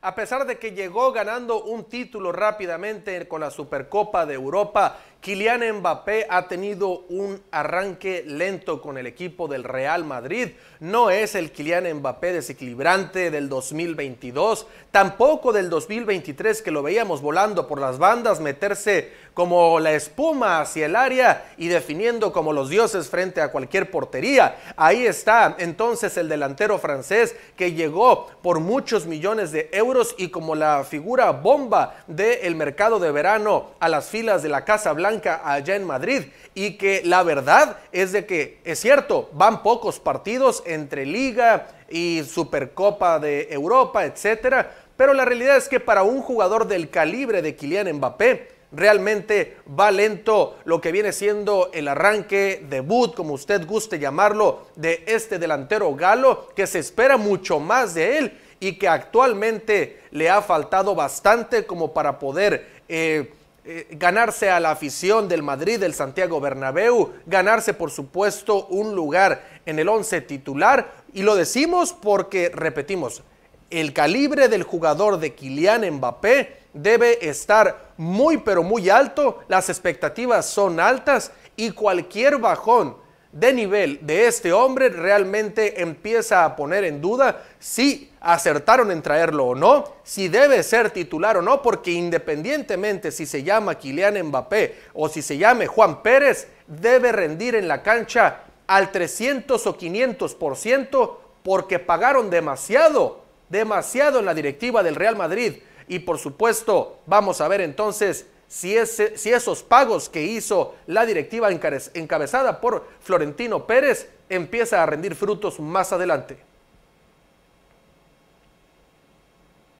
A pesar de que llegó ganando un título rápidamente con la Supercopa de Europa, Kylian Mbappé ha tenido un arranque lento con el equipo del Real Madrid. No es el Kylian Mbappé desequilibrante del 2022, tampoco del 2023 que lo veíamos volando por las bandas, meterse como la espuma hacia el área y definiendo como los dioses frente a cualquier portería. Ahí está entonces el delantero francés que llegó por muchos millones de euros y como la figura bomba del mercado de verano a las filas de la Casa Blanca allá en Madrid y que la verdad es de que es cierto, van pocos partidos entre Liga y Supercopa de Europa, etcétera, pero la realidad es que para un jugador del calibre de Kylian Mbappé realmente va lento lo que viene siendo el arranque, debut, como usted guste llamarlo, de este delantero galo, que se espera mucho más de él y que actualmente le ha faltado bastante como para poder eh, eh, ganarse a la afición del Madrid, del Santiago Bernabéu, ganarse por supuesto un lugar en el once titular y lo decimos porque repetimos, el calibre del jugador de Kylian Mbappé debe estar muy pero muy alto, las expectativas son altas y cualquier bajón de nivel de este hombre realmente empieza a poner en duda si acertaron en traerlo o no, si debe ser titular o no, porque independientemente si se llama Kylian Mbappé o si se llame Juan Pérez, debe rendir en la cancha al 300 o 500% porque pagaron demasiado, demasiado en la directiva del Real Madrid. Y por supuesto, vamos a ver entonces si, esos pagos que hizo la directiva encabezada por Florentino Pérez empieza a rendir frutos más adelante.